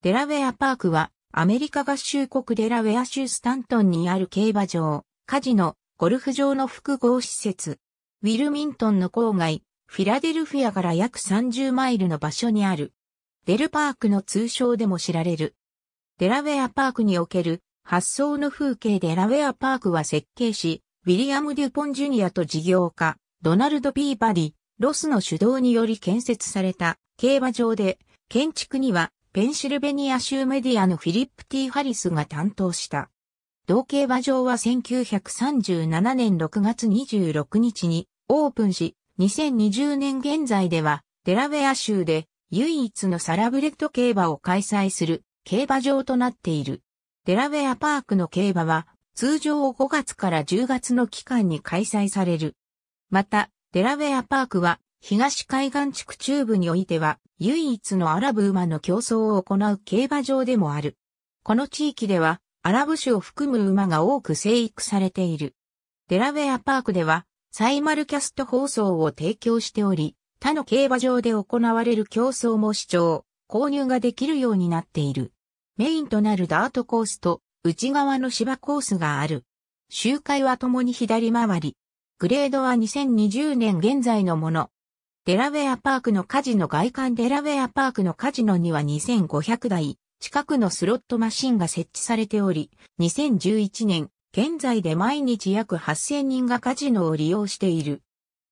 デラウェアパークは、アメリカ合衆国デラウェア州スタントンにある競馬場、カジノ、ゴルフ場の複合施設。ウィルミントンの郊外、フィラデルフィアから約30マイルの場所にある。デルパークの通称でも知られる。デラウェアパークにおける発想の風景デラウェアパークは設計し、ウィリアム・デュポン・ジュニアと事業家、ドナルド・ピーバディ、ロスの主導により建設された競馬場で、建築にはペンシルベニア州メディアのフィリップ・ T・ ハリスが担当した。同競馬場は1937年6月26日にオープンし、2020年現在ではデラウェア州で唯一のサラブレッド競馬を開催する競馬場となっている。デラウェアパークの競馬は通常5月から10月の期間に開催される。また、デラウェアパークは東海岸地区中部においては唯一のアラブ馬の競争を行う競馬場でもある。この地域ではアラブ種を含む馬が多く生育されている。デラウェアパークではサイマルキャスト放送を提供しており、他の競馬場で行われる競争も視聴、購入ができるようになっている。メインとなるダートコースと内側の芝コースがある。周回は共に左回り。グレードは2020年現在のもの。デラウェアパークのカジノ外観デラウェアパークのカジノには2500台近くのスロットマシンが設置されており、2011年、現在で毎日約8000人がカジノを利用している。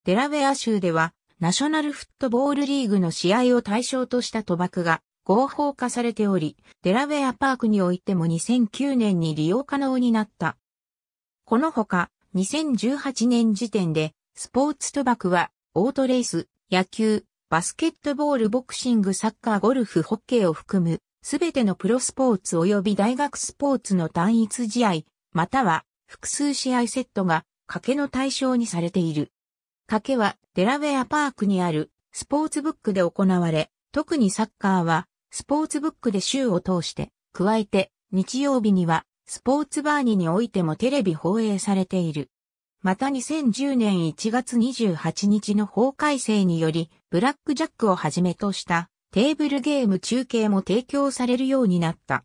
デラウェア州では、ナショナルフットボールリーグの試合を対象とした賭博が合法化されており、デラウェアパークにおいても2009年に利用可能になった。このほか、2018年時点で、スポーツ賭博は、オートレース、野球、バスケットボール、ボクシング、サッカー、ゴルフ、ホッケーを含む、すべてのプロスポーツ及び大学スポーツの単一試合、または複数試合セットが賭けの対象にされている。賭けはデラウェアパークにあるスポーツブックで行われ、特にサッカーはスポーツブックで週を通して、加えて日曜日にはスポーツバーニにおいてもテレビ放映されている。また2010年1月28日の法改正により、ブラックジャックをはじめとしたテーブルゲーム中継も提供されるようになった。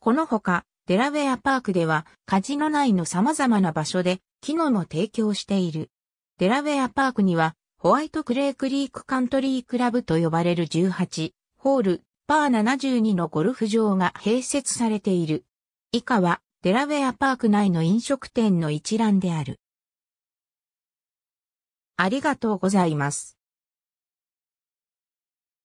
このほか、デラウェアパークでは、カジノ内の様々な場所で、機能も提供している。デラウェアパークには、ホワイトクレイクリークカントリークラブと呼ばれる18、ホール、パー72のゴルフ場が併設されている。以下は、デラウェアパーク内の飲食店の一覧である。ありがとうございます。